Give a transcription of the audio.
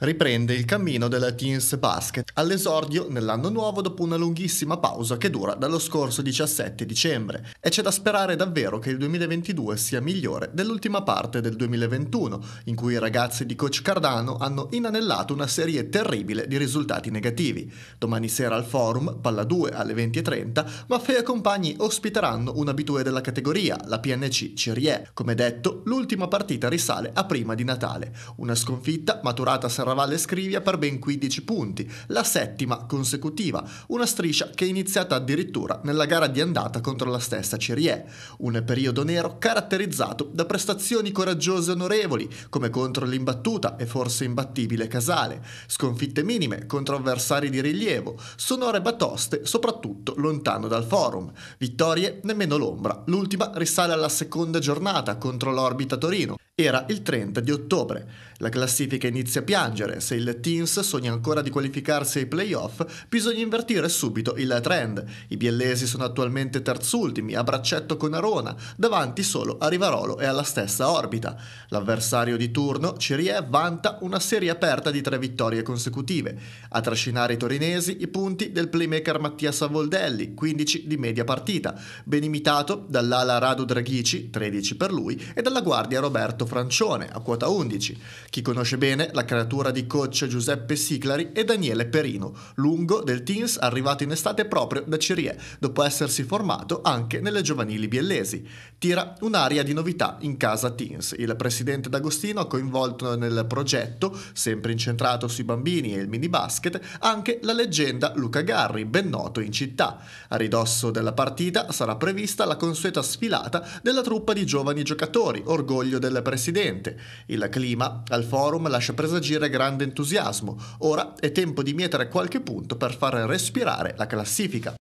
riprende il cammino della Teens Basket all'esordio nell'anno nuovo dopo una lunghissima pausa che dura dallo scorso 17 dicembre e c'è da sperare davvero che il 2022 sia migliore dell'ultima parte del 2021 in cui i ragazzi di coach Cardano hanno inanellato una serie terribile di risultati negativi. Domani sera al forum, palla 2 alle 20.30, Maffei e compagni ospiteranno un abitue della categoria, la PNC Cirie. Come detto, l'ultima partita risale a prima di Natale. Una sconfitta maturata sarà Serravalle Scrivia per ben 15 punti, la settima consecutiva, una striscia che è iniziata addirittura nella gara di andata contro la stessa Cirie. Un periodo nero caratterizzato da prestazioni coraggiose e onorevoli, come contro l'imbattuta e forse imbattibile Casale, sconfitte minime contro avversari di rilievo, sonore batoste soprattutto lontano dal forum, vittorie nemmeno l'ombra. L'ultima risale alla seconda giornata contro l'Orbita Torino, era il 30 di ottobre. La classifica inizia a piangere. Se il Teams sogna ancora di qualificarsi ai playoff, bisogna invertire subito il trend. I biellesi sono attualmente terzultimi, a braccetto con Arona, davanti solo a Rivarolo e alla stessa orbita. L'avversario di turno, Cirie, vanta una serie aperta di tre vittorie consecutive. A trascinare i torinesi i punti del playmaker Mattia Savoldelli, 15 di media partita, ben imitato dall'ala Radu Draghici, 13 per lui, e dalla guardia Roberto Francione a quota 11. Chi conosce bene la creatura di coach Giuseppe Siclari e Daniele Perino, lungo del Teams arrivato in estate proprio da Cirie, dopo essersi formato anche nelle giovanili biellesi. Tira un'aria di novità in casa Teams. Il presidente D'Agostino ha coinvolto nel progetto, sempre incentrato sui bambini e il mini basket, anche la leggenda Luca Garri, ben noto in città. A ridosso della partita sarà prevista la consueta sfilata della truppa di giovani giocatori, orgoglio del presidente presidente. Il clima al forum lascia presagire grande entusiasmo. Ora è tempo di mietere qualche punto per far respirare la classifica.